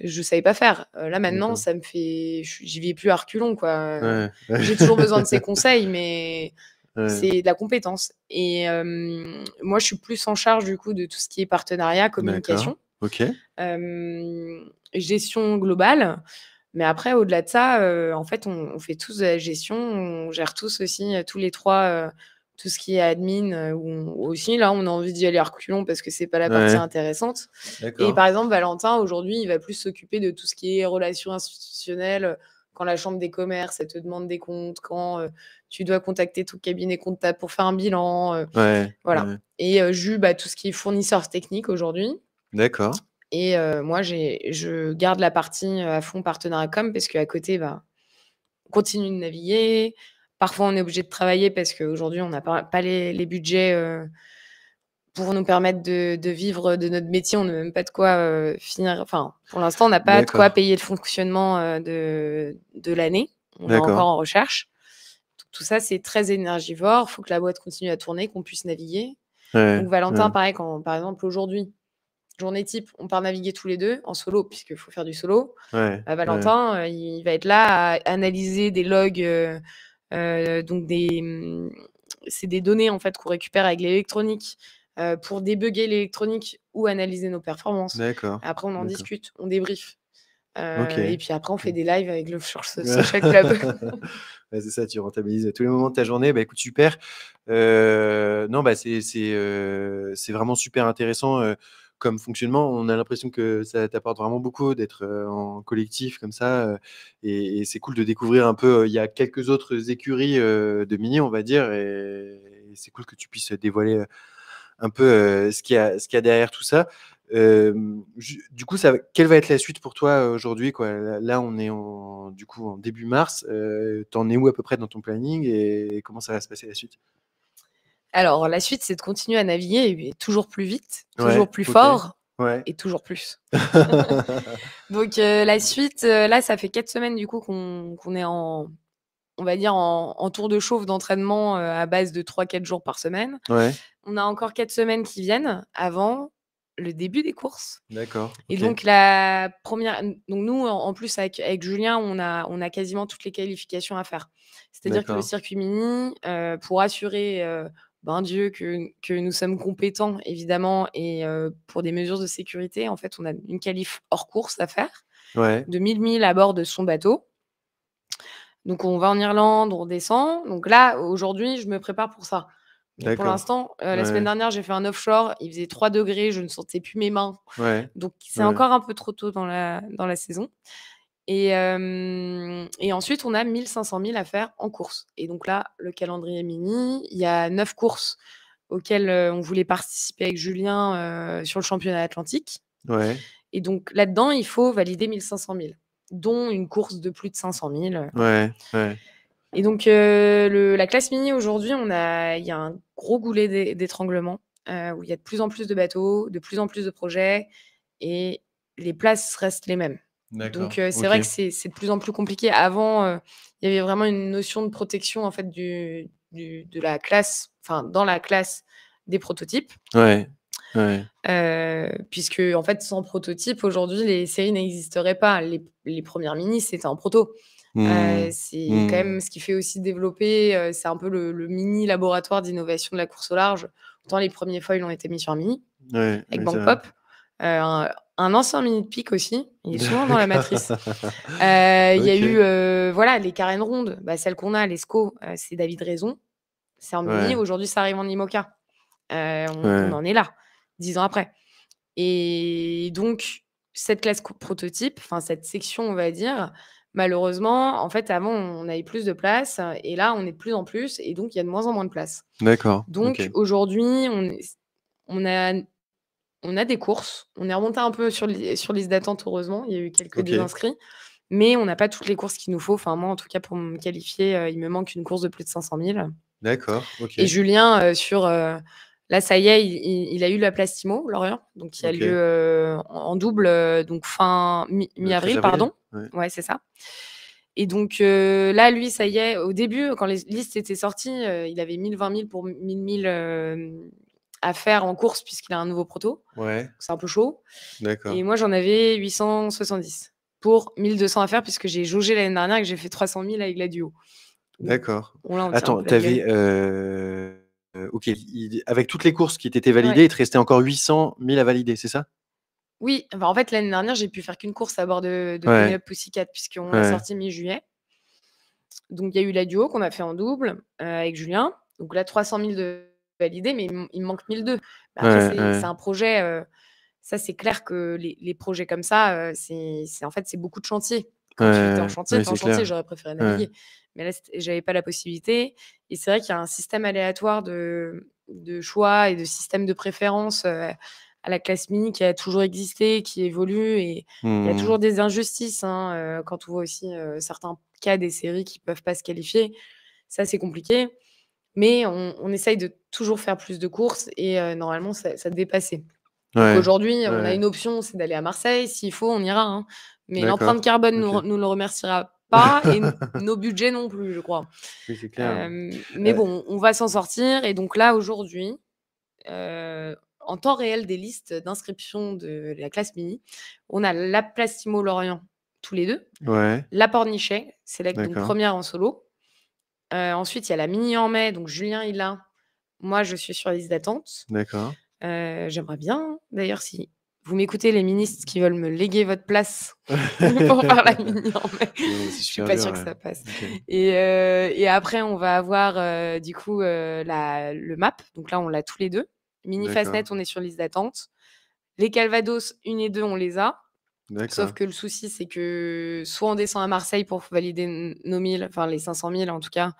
Je ne savais pas faire. là, maintenant, ça me fait. J'y vais plus à reculons, quoi. j'ai toujours besoin de ces conseils, mais c'est de la compétence. Et moi, je suis plus en charge, du coup, de tout ce qui est partenariat, communication. Ok gestion globale. Mais après, au-delà de ça, euh, en fait, on, fait tous la gestion, on gère tous aussi, euh, tous les trois, euh, tout ce qui est admin, aussi, là, on a envie d'y aller à reculons parce que c'est pas la partie intéressante. Et par exemple, Valentin, aujourd'hui, il va plus s'occuper de tout ce qui est relations institutionnelles, quand la chambre des commerces, elle te demande des comptes, quand tu dois contacter tout cabinet comptable pour faire un bilan. voilà. Et Jules, bah, tout ce qui est fournisseur technique aujourd'hui. D'accord. Et moi, je garde la partie à fond partenariat com parce qu'à côté, bah, on continue de naviguer. Parfois, on est obligé de travailler parce qu'aujourd'hui, on n'a pas, les, budgets pour nous permettre de, vivre de notre métier. On n'a même pas de quoi finir. Enfin, pour l'instant, on n'a pas de quoi payer le fonctionnement de, de l'année. On est encore en recherche. tout ça, c'est très énergivore. Il faut que la boîte continue à tourner, qu'on puisse naviguer. Donc, Valentin, pareil, quand, par exemple, aujourd'hui, journée type, on part naviguer tous les deux en solo, puisqu'il faut faire du solo. Bah, Valentin, euh, il va être là à analyser des logs, euh, euh, donc des, mm, c'est des données en fait qu'on récupère avec l'électronique pour débugger l'électronique ou analyser nos performances. D'accord. Après, on en discute, on débrief. Et puis après, on fait des lives avec le sur chaque Club. c'est ça, tu rentabilises tous les moments de ta journée. Bah, écoute, super. non, bah, c'est, c'est, c'est vraiment super intéressant comme fonctionnement. On a l'impression que ça t'apporte vraiment beaucoup d'être en collectif comme ça. et, c'est cool de découvrir un peu. Il y a quelques autres écuries de Mini, on va dire. Et, c'est cool que tu puisses dévoiler un peu ce qu'il y, a derrière tout ça. du coup, ça, quelle va être la suite pour toi aujourd'hui Là, on est en, du coup en début mars. tu T'en es où à peu près dans ton planning et comment ça va se passer la suite alors, la suite, c'est de continuer à naviguer et toujours plus vite, toujours plus fort et toujours plus. Donc, euh, la suite, euh, là, ça fait quatre semaines du coup qu'on est en, on va dire, en, tour de chauffe d'entraînement euh, à base de 3-4 jours par semaine. On a encore quatre semaines qui viennent avant le début des courses. D'accord. Et donc la première, donc nous en plus avec, Julien, on a on a quasiment toutes les qualifications à faire. C'est-à-dire que le circuit mini pour assurer ben, Dieu que, nous sommes compétents, évidemment, et euh, pour des mesures de sécurité, en fait, on a une calife hors course à faire de 1000 milles à bord de son bateau. Donc, on va en Irlande, on descend. Donc là, aujourd'hui, je me prépare pour ça. pour l'instant, euh, la semaine dernière, j'ai fait un offshore, il faisait 3 degrés, je ne sentais plus mes mains. Donc, c'est encore un peu trop tôt dans la, dans la saison. Et, et, ensuite, on a 1500 000 à faire en course. Et donc là, le calendrier mini, il y a neuf courses auxquelles on voulait participer avec Julien sur le championnat atlantique. Ouais. Et donc là-dedans, il faut valider 1500 000, dont une course de plus de 500 000. Ouais, ouais. Et donc, la classe mini aujourd'hui, il a, y a un gros goulet d'étranglement où il y a de plus en plus de bateaux, de plus en plus de projets, et les places restent les mêmes. Donc c'est vrai que c'est de plus en plus compliqué. Avant, il y avait vraiment une notion de protection en fait du, de la classe, enfin dans la classe des prototypes. Ouais. puisque en fait sans prototype aujourd'hui les séries n'existeraient pas. Les, les, premières minis c'était en proto. Mmh. c'est quand mmh. même ce qui fait aussi développer. c'est un peu le, mini laboratoire d'innovation de la course au large. Autant les premiers foils ont été mis sur mini avec Bank Pop. Euh, un, ensemble ancien de pic aussi. Il est souvent dans la matrice. Euh, il y a eu euh, voilà les carènes rondes, bah, celles qu'on a, les SCO, c'est David Raison. C'est en mini. Aujourd'hui, ça arrive en IMOCA. On, en est là, dix ans après. Et donc, cette classe prototype, enfin cette section, on va dire, malheureusement, en fait, avant, on avait plus de place. Et là, on est de plus en plus. Et donc, il y a de moins en moins de place. D'accord. Donc, aujourd'hui, on, on a on a des courses. On est remonté un peu sur, les, sur liste d'attente, heureusement. Il y a eu quelques désinscrits. Mais on n'a pas toutes les courses qu'il nous faut. Enfin, moi, en tout cas, pour me qualifier, euh, il me manque une course de plus de 500 000. D'accord. Et Julien, euh, sur. Euh, là, ça y est, il, a eu la plastimo, Lorient. Donc, il a eu en double, donc fin mi-avril, pardon. Ouais, c'est ça. Et donc là, lui, ça y est, au début, quand les listes étaient sorties, il avait 1020 000 pour 1000 000 à faire en course puisqu'il a un nouveau proto. C'est un peu chaud. Et moi, j'en avais 870 pour 1200 à faire puisque j'ai jaugé l'année dernière et que j'ai fait 300 000 avec la duo. D'accord. Attends, t'avais. Euh, euh, ok, avec toutes les courses qui étaient validées, il te restait encore 800 000 à valider, c'est ça Oui, en fait, l'année dernière, j'ai pu faire qu'une course à bord de, de Pussycat, puisqu'on a sorti mi-juillet. Donc, il y a eu la duo qu'on a fait en double euh, avec Julien. Donc là, 300 000 de validé, mais il, me manque 1002. Bah, c'est un projet, ça c'est clair que les, projets comme ça, c'est en fait c'est beaucoup de chantiers. Quand tu es en chantier, j'aurais préféré naviguer. Mais là, j'avais pas la possibilité. Et c'est vrai qu'il y a un système aléatoire de, de, choix et de système de préférence. à la classe mini qui a toujours existé, qui évolue et il y a mmh. toujours des injustices. Hein, quand on voit aussi certains cas des séries qui peuvent pas se qualifier, ça c'est compliqué. Mais on, essaye de toujours faire plus de courses et euh, normalement, ça, ça dépassait. Aujourd'hui, on a une option, c'est d'aller à Marseille. S'il faut, on ira. Hein. Mais l'empreinte carbone ne nous, le remerciera pas et nos budgets non plus, je crois. Euh, mais euh bon, on va s'en sortir. Et donc là, aujourd'hui, en temps réel des listes d'inscription de la classe mini, on a la Plastimo Lorient tous les deux, la Pornichet, c'est la première en solo, ensuite, il y a la mini en mai, donc Julien il a. Moi, je suis sur liste d'attente. D'accord. J'aimerais bien, d'ailleurs, si vous m'écoutez, les ministres qui veulent me léguer votre place pour faire la mini en mai, je suis pas sûre que ça passe. Et, après, on va avoir du coup le map. Donc là, on l'a tous les deux. Mini Fastnet, on est sur liste d'attente. Les Calvados, une et deux, on les a. Sauf que le souci, c'est que soit on descend à Marseille pour valider nos 1000, enfin les 500 000 en tout cas,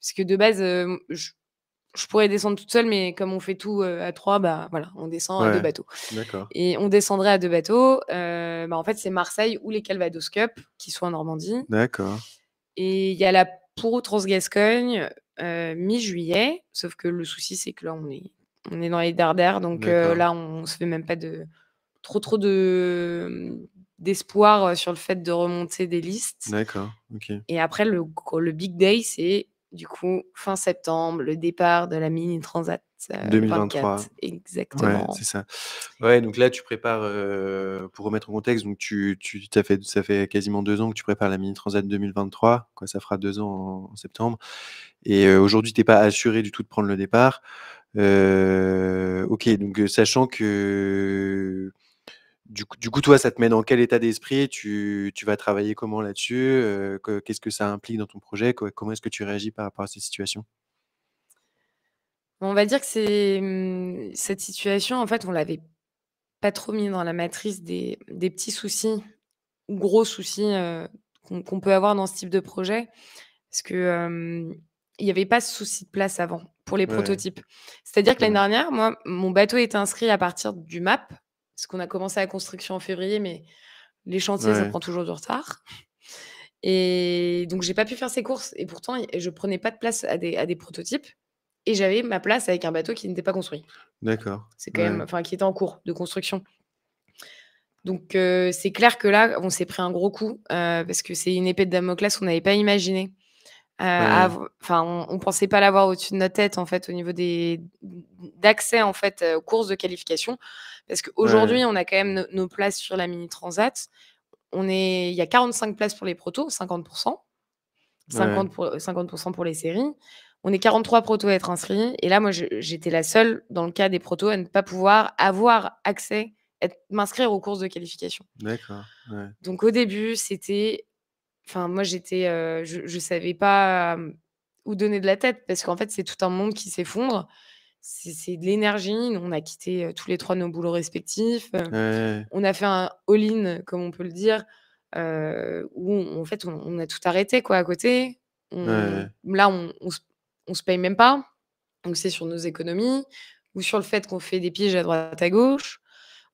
parce que de base, je, pourrais descendre toute seule, mais comme on fait tout à trois, bah voilà, on descend à deux bateaux. Et on descendrait à deux bateaux. Bah, en fait, c'est Marseille ou les Calvados Cup qui sont en Normandie. Et il y a la Pour Transgascogne mi-juillet, sauf que le souci, c'est que là, on est, on est dans les dardères, donc là, on, on se fait même pas de trop trop de d'espoir euh, sur le fait de remonter des listes. D'accord. Ok. Et après le le big day, c'est du coup fin septembre, le départ de la mini transat. 2023. Euh, exactement. c'est ça. Ouais, donc là, tu prépares, euh, pour remettre en contexte, donc tu, tu as fait, ça fait quasiment deux ans que tu prépares la Mini Transat 2023. Quoi, ça fera deux ans en, septembre. Et aujourd'hui, tu n'es pas assuré du tout de prendre le départ. ok, donc sachant que du coup, toi, ça te met dans quel état d'esprit tu, tu, vas travailler comment là-dessus euh, Qu'est-ce que ça implique dans ton projet Comment est-ce que tu réagis par rapport à cette situation on va dire que c'est mmh, cette situation, en fait, on l'avait pas trop mis dans la matrice des, petits soucis ou gros soucis euh, qu'on peut avoir dans ce type de projet, parce que il n'y avait pas ce souci de place avant pour les prototypes. C'est-à-dire que l'année mmh. dernière, moi, mon bateau était inscrit à partir du map, parce qu'on a commencé la construction en février, mais les chantiers, ça prend toujours du retard. Et donc, j'ai pas pu faire ces courses. Et pourtant, je prenais pas de place à des, prototypes. Et j'avais ma place avec un bateau qui n'était pas construit. D'accord. C'est quand même, enfin, qui était en cours de construction. Donc, euh, c'est clair que là, on s'est pris un gros coup euh, parce que c'est une épée de Damoclès qu'on n'avait pas imaginée. Euh, on, ne pensait pas l'avoir au-dessus de notre tête en fait au niveau d'accès en fait euh, aux courses de qualification parce qu'aujourd'hui on a quand même nos places sur la mini transat. On est il y a 45 places pour les protos, 50%. 50, pour, les séries. On est 43 protos à être inscrits. Et là, moi, j'étais la seule, dans le cas des protos, à ne pas pouvoir avoir accès, m'inscrire aux courses de qualification. D'accord. Donc, au début, c'était Enfin, moi, j'étais, euh, je, ne savais pas euh, où donner de la tête parce qu'en fait, c'est tout un monde qui s'effondre. C'est de l'énergie. On a quitté euh, tous les trois nos boulots respectifs. On a fait un all-in, comme on peut le dire, où en fait, on, a tout arrêté quoi à côté. Là, on, on, se paye même pas. Donc, c'est sur nos économies ou sur le fait qu'on fait des pièges à droite à gauche.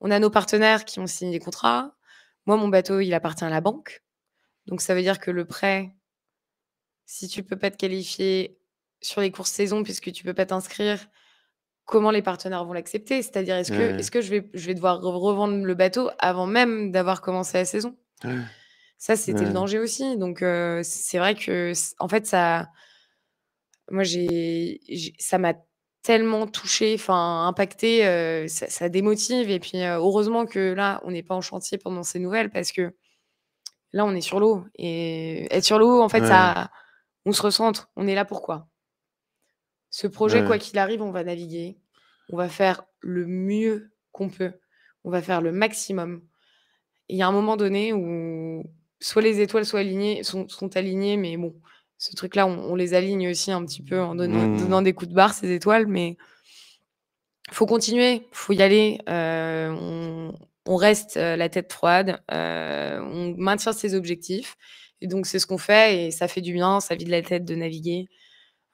On a nos partenaires qui ont signé des contrats. Moi, mon bateau, il appartient à la banque. Donc ça veut dire que le prêt, si tu peux pas te qualifier sur les courses saison puisque tu peux pas t'inscrire, comment les partenaires vont l'accepter C'est-à-dire, est-ce que, est-ce que je, vais, je vais devoir revendre le bateau avant même d'avoir commencé la saison Ça, c'était le danger aussi. Donc, euh, c'est vrai que, en fait, ça. Moi, j'ai, ça m'a tellement touché, enfin, impacté. Euh, ça, ça, démotive. Et puis, euh, heureusement que là, on n'est pas en chantier pendant ces nouvelles parce que Là, on est sur l'eau. Et être sur l'eau, en fait, ça, on se recentre. On est là pour quoi Ce projet, quoi qu'il arrive, on va naviguer. On va faire le mieux qu'on peut. On va faire le maximum. Il y a un moment donné où soit les étoiles sont, alignées, mais bon, ce truc-là, on, les aligne aussi un petit peu en mmh. donnant, des coups de barre, ces étoiles, mais faut continuer, faut y aller. Euh, on, on reste euh, la tête froide, euh, on maintient ses objectifs. Et donc, c'est ce qu'on fait et ça fait du bien, ça vide la tête de naviguer.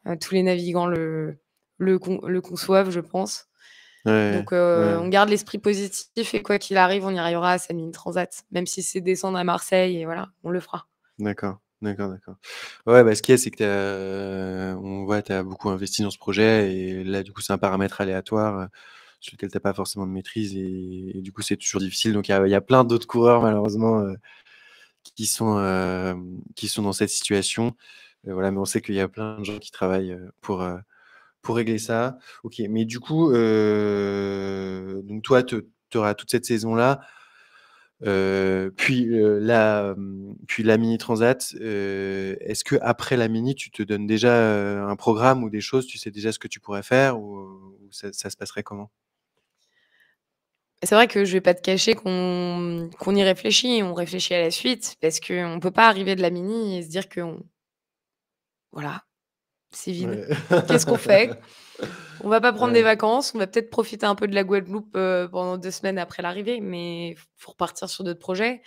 Euh, tous les navigants le, conçoivent, je pense. donc, on garde l'esprit positif et quoi qu'il arrive, on y arrivera à cette ligne transat, même si c'est descendre à Marseille et voilà, on le fera. D'accord. D'accord, d'accord. Ouais, bah, ce qui est, c'est que on voit, tu as beaucoup investi dans ce projet et là, du coup, c'est un paramètre aléatoire sur lequel tu n'as pas forcément de maîtrise et, du coup c'est toujours difficile. Donc il y, a plein d'autres coureurs malheureusement euh, qui, sont, euh, qui sont dans cette situation. Euh, voilà, mais on sait qu'il y a plein de gens qui travaillent pour, pour régler ça. Ok, mais du coup, donc toi, tu auras toute cette saison-là. puis, la, hum, puis la mini transat, est-ce que après la mini, tu te donnes déjà un programme ou des choses Tu sais déjà ce que tu pourrais faire ou, ça, se passerait comment c'est vrai que je vais pas te cacher qu'on y réfléchit, on réfléchit à la suite, parce qu'on ne peut pas arriver de la mini et se dire que voilà, c'est vide. Qu'est-ce qu'on fait On va pas prendre des vacances, on va peut-être profiter un peu de la Guadeloupe euh, pendant deux semaines après l'arrivée, mais faut repartir sur d'autres projets.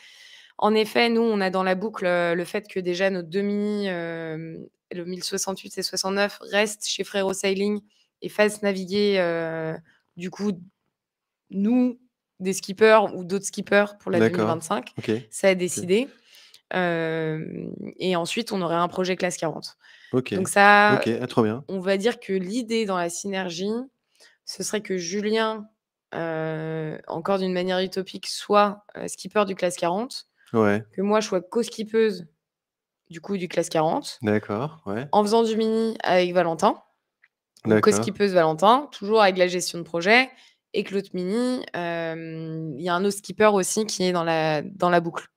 En effet, nous, on a dans la boucle euh, le fait que déjà nos demi, euh, le 1068 et 69, restent chez Frérot Sailing et fassent naviguer, du coup, nous, des skippers ou d'autres skippers pour la 2025. Ça a décidé. Euh, et ensuite, on aurait un projet classe 40. Donc ça, ah, on va dire que l'idée dans la synergie, ce serait que Julien, euh, encore d'une manière utopique, soit euh, skipper du classe 40, ouais. que moi je sois co-skippeuse du coup du classe 40. D'accord. Ouais. En faisant du mini avec Valentin, co-skippeuse Valentin, toujours avec la gestion de projet, et Claude Mini. Euh, il y a un autre skipper aussi qui est dans la, dans la boucle.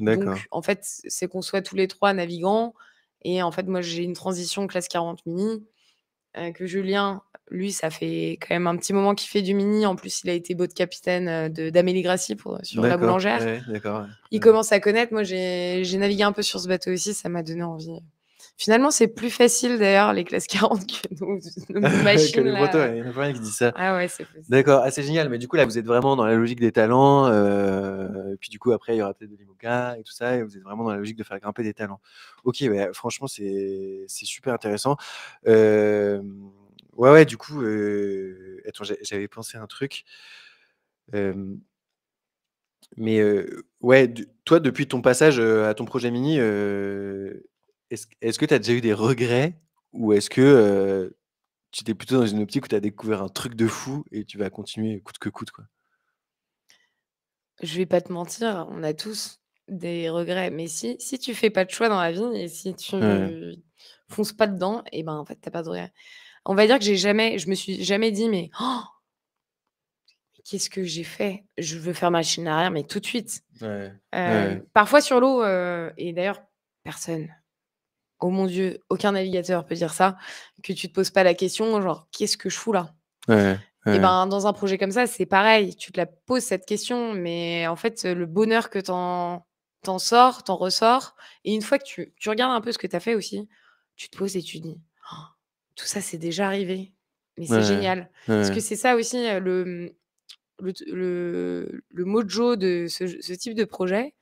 Donc, en fait, c'est qu'on soit tous les trois navigants. Et en fait, moi, j'ai une transition classe 40 mini. Euh, que Julien, lui, ça fait quand même un petit moment qu'il fait du mini. En plus, il a été beau de capitaine euh, de, d'Amélie Gracie pour, sur la boulangère. Il commence à connaître. Moi, j'ai navigué un peu sur ce bateau aussi. Ça m'a donné envie. Finalement, c'est plus facile d'ailleurs les classes 40 que nos, machines. il y en a qui dit ça. Ah ouais, c'est D'accord, assez ah, génial. Mais du coup, là, vous êtes vraiment dans la logique des talents. Euh, puis du coup, après, il y aura peut-être de l'IMOCA et tout ça. Et vous êtes vraiment dans la logique de faire grimper des talents. Ok, bah, franchement, c'est super intéressant. Euh, ouais, ouais, du coup, euh, attends, j'avais pensé à un truc. mais ouais, toi, depuis ton passage à ton projet mini, est-ce que tu as déjà eu des regrets ou est-ce que tu étais plutôt dans une optique où tu as découvert un truc de fou et tu vas continuer coûte que coûte quoi Je vais pas te mentir, on a tous des regrets, mais si, si tu fais pas de choix dans la vie et si tu ne fonces pas dedans, et eh ben en fait pas de regrets. On va dire que j'ai jamais, je me suis jamais dit mais «Oh!» qu'est-ce que j'ai fait Je veux faire machine arrière, mais tout de suite. Euh, parfois sur l'eau, et d'ailleurs, personne, oh mon Dieu, aucun navigateur peut dire ça, que tu te poses pas la question, genre, qu'est-ce que je fous là Et eh ben, dans un projet comme ça, c'est pareil, tu te la poses cette question, mais en fait, euh, le bonheur que t'en en sors, t'en ressors, et une fois que tu, regardes un peu ce que tu as fait aussi, tu te poses et tu dis, «Oh, tout ça, c'est déjà arrivé, mais c'est génial. Parce que c'est ça aussi euh, le, le, mojo de ce, type de projet,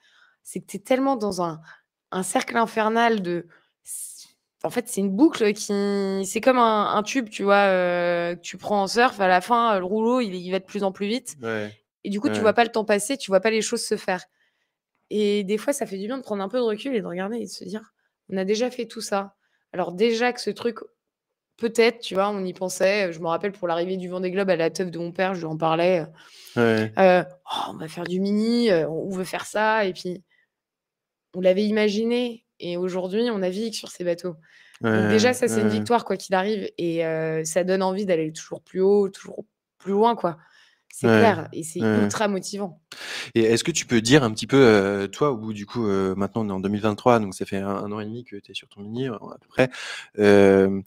c'est que tu es tellement dans un, un cercle infernal de en fait, c'est une boucle qui. C'est comme un, tube, tu vois, euh, tu prends en surf. À la fin, le rouleau, il, va de plus en plus vite. Et du coup, tu vois pas le temps passer, tu vois pas les choses se faire. Et des fois, ça fait du bien de prendre un peu de recul et de regarder et de se dire on a déjà fait tout ça. Alors, déjà que ce truc, peut-être, tu vois, on y pensait. Je me rappelle pour l'arrivée du Vendée globes à la teuf de mon père, je lui en parlais. Euh, euh, oh, on va faire du mini, on veut faire ça. Et puis, on l'avait imaginé, et aujourd'hui, on navigue sur ces bateaux. déjà, ça, c'est une victoire, quoi qu'il arrive. Et euh, ça donne envie d'aller toujours plus haut, toujours plus loin, quoi. C'est clair et c'est ultra motivant. Et est-ce que tu peux dire un petit peu, euh, toi, au du coup, euh, maintenant on est en 2023, donc ça fait un, an et demi que tu es sur ton mini, à peu près. Euh,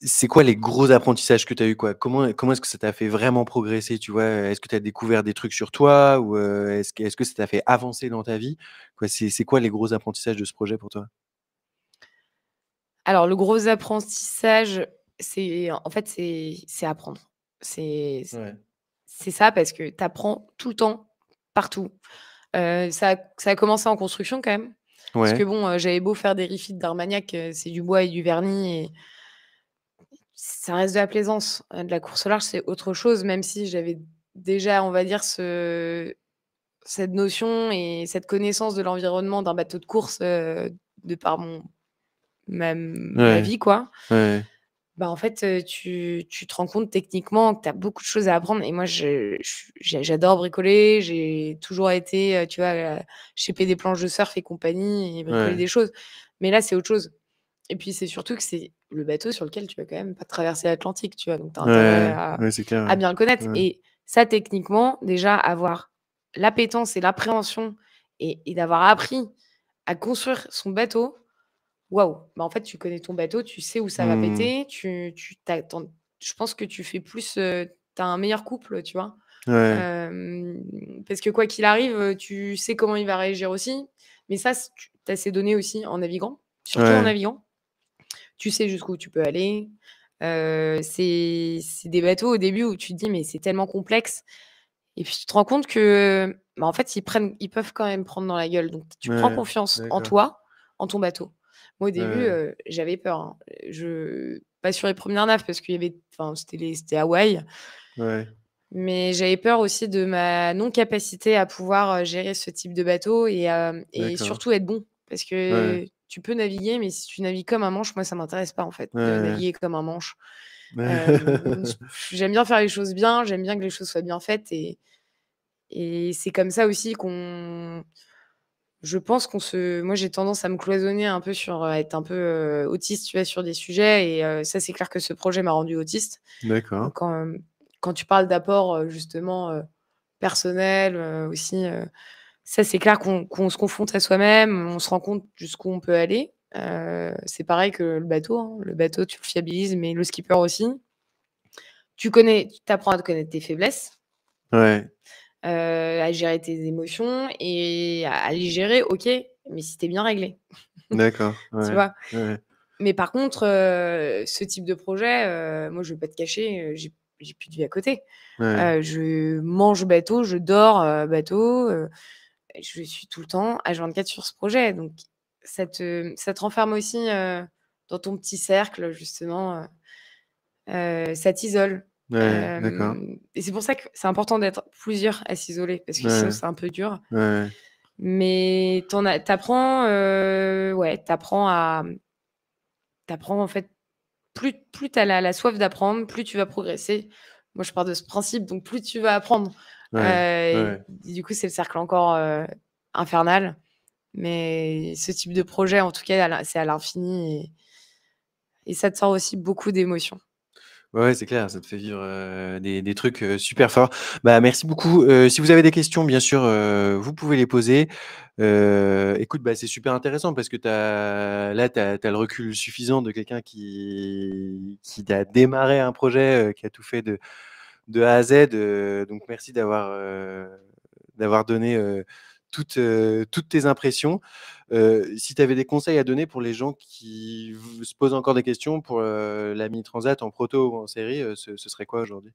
c'est quoi les gros apprentissages que tu as eu Comment, comment est-ce que ça t'a fait vraiment progresser Tu vois, est-ce que tu as découvert des trucs sur toi ou euh, est-ce que, est que ça t'a fait avancer dans ta vie quoi, c'est, quoi les gros apprentissages de ce projet pour toi Alors, le gros apprentissage, c'est en fait, c'est, apprendre. C'est, ça parce que tu apprends tout le temps, partout. Euh, ça, ça a commencé en construction quand même. Parce que bon, euh, j'avais beau faire des refits d'Armagnac, c'est du bois et du vernis. Et ça reste de la plaisance. Euh, de la course au large, c'est autre chose, même si j'avais déjà, on va dire, ce, cette notion et cette connaissance de l'environnement d'un bateau de course euh, de par mon même ma vie, quoi. Bah, en fait, euh, tu, tu, te rends compte techniquement que tu as beaucoup de choses à apprendre. Et moi, j'adore bricoler. J'ai toujours été, tu vois, chez des planches de surf et compagnie et bricoler des choses. Mais là, c'est autre chose. Et puis, c'est surtout que c'est le bateau sur lequel tu vas quand même pas traverser l'Atlantique, tu vois. Donc, tu as intérêt à, bien le connaître. Et ça, techniquement, déjà, avoir l'appétence et l'appréhension et, d'avoir appris à construire son bateau, waouh! Bah, en fait, tu connais ton bateau, tu sais où ça va mmh. péter, tu, tu je pense que tu fais plus. Euh, tu as un meilleur couple, tu vois. parce que quoi qu'il arrive, euh, tu sais comment il va réagir aussi. Mais ça, tu as ces données aussi en naviguant, surtout en naviguant tu sais jusqu'où tu peux aller. c'est des bateaux au début où tu te dis, mais c'est tellement complexe. Et puis tu te rends compte que, bah, en fait, ils, prennent, ils peuvent quand même prendre dans la gueule. Donc tu prends confiance en toi, en ton bateau. Moi, au début, j'avais peur. Hein. Je... Pas sur les premières naves, parce qu'il y avait. Enfin, c'était Hawaï. Mais j'avais peur aussi de ma non-capacité à pouvoir gérer ce type de bateau et, et surtout être bon. Parce que tu peux naviguer, mais si tu navigues comme un manche, moi, ça ne m'intéresse pas, en fait, de naviguer comme un manche. Euh, j'aime bien faire les choses bien, j'aime bien que les choses soient bien faites. Et, c'est comme ça aussi qu'on. Je pense qu'on se. Moi, j'ai tendance à me cloisonner un peu sur. être un peu euh, autiste, tu vois, sur des sujets. Et euh, ça, c'est clair que ce projet m'a rendu autiste. D'accord. Quand, quand, tu parles d'apport, justement, personnel aussi ça, c'est clair qu'on se confronte à soi-même, on se rend compte jusqu'où on peut aller. Euh, c'est pareil que le bateau. Hein. Le bateau, tu le fiabilises, mais le skipper aussi. Tu connais, tu apprends à te connaître tes faiblesses, ouais. Euh, à gérer tes émotions et à les gérer, ok, mais si es bien réglé. D'accord. tu vois. Mais par contre, euh, ce type de projet, moi, je vais pas te cacher, j'ai plus de vie à côté. je mange bateau, je dors bateau je suis tout le temps à 24 sur ce projet. Donc, ça te, renferme aussi euh, dans ton petit cercle, justement. Euh, euh, ça t'isole. et c'est pour ça que c'est important d'être plusieurs à s'isoler, parce que sinon, c'est un peu dur. Mais t'apprends ouais, apprends à. Tu apprends en fait. Plus, plus tu as la soif d'apprendre, plus tu vas progresser. Moi, je pars de ce principe, donc plus tu vas apprendre, euh, du coup, c'est le cercle encore euh, infernal. Mais ce type de projet, en tout cas, c'est à l'infini et, ça te sort aussi beaucoup d'émotions. Ouais, c'est clair, ça te fait vivre euh, des, trucs super forts. Bah, merci beaucoup. si vous avez des questions, bien sûr, vous pouvez les poser. écoute, bah, c'est super intéressant parce que là, tu as, le recul suffisant de quelqu'un qui, qui a démarré un projet, qui a tout fait de, de A à Z. Euh, donc merci d'avoir euh, d'avoir donné euh, toutes, toutes tes impressions. si tu avais des conseils à donner pour les gens qui se posent encore des questions pour la mini transat en proto ou en série, ce, serait quoi aujourd'hui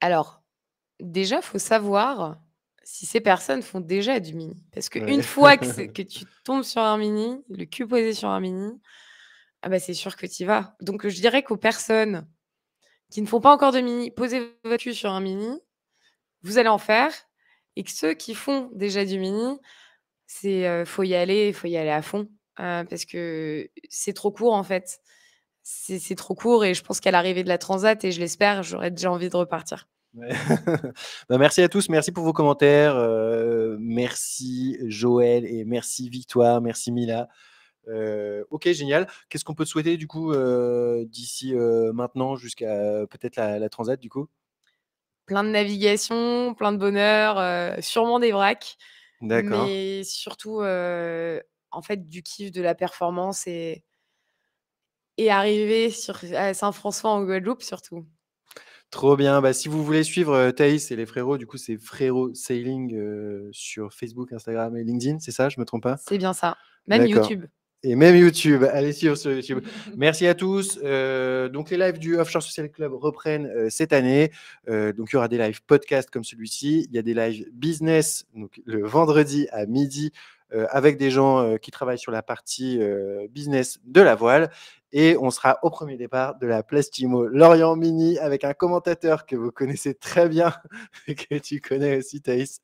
Alors, déjà, faut savoir si ces personnes font déjà du mini. Parce qu'une fois que, tu tombes sur un mini, le cul posé sur un mini, ah bah, c'est sûr que tu y vas. Donc je dirais qu'aux personnes qui ne font pas encore de mini, posez votre cul sur un mini, vous allez en faire. Et que ceux qui font déjà du mini, c'est euh, faut y aller, il faut y aller à fond. Hein, parce que c'est trop court en fait. C'est trop court et je pense qu'à l'arrivée de la transat, et je l'espère, j'aurais déjà envie de repartir. Bah, merci à tous, merci pour vos commentaires, euh, merci Joël et merci Victoire, merci Mila. Euh, ok, génial. Qu'est-ce qu'on peut te souhaiter du coup euh, d'ici euh, maintenant jusqu'à peut-être la, transat du coup Plein de navigation, plein de bonheur, sûrement des vracs. D'accord. Mais surtout, en fait, du kiff de la performance et, et arriver sur, à Saint-François en Guadeloupe surtout. Trop bien. Bah, si vous voulez suivre Thaïs et les frérots, du coup, c'est Frérot Sailing sur Facebook, Instagram et LinkedIn, c'est ça Je me trompe pas C'est bien ça. Même YouTube. Et même YouTube, allez suivre sur YouTube. Merci à tous. Euh, donc les lives du Offshore Social Club reprennent euh, cette année. Euh, donc il y aura des lives podcast comme celui-ci. Il y a des lives business donc le vendredi à midi avec des gens qui travaillent sur la partie business de la voile. Et on sera au premier départ de la Plastimo Lorient Mini avec un commentateur que vous connaissez très bien que tu connais aussi, Thaïs.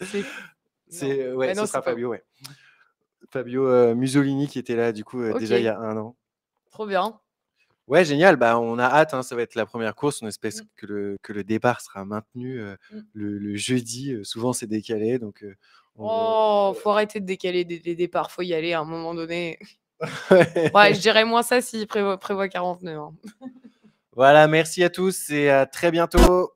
C'est ouais, ah ce Fabio. Ouais. Fabio euh, Musolini qui était là du coup euh, déjà il y a un an. Trop bien. Ouais, génial. Bah, on a hâte. Hein, ça va être la première course. On espère mm. que, le, départ sera maintenu euh, mm. le, jeudi. souvent, c'est décalé. Donc, Oh, faut arrêter de décaler des, départs. départs. faut y aller à un moment donné. ouais, je dirais moins ça s'il prévoit, 49 ans. Hein. voilà, merci à tous et à très bientôt.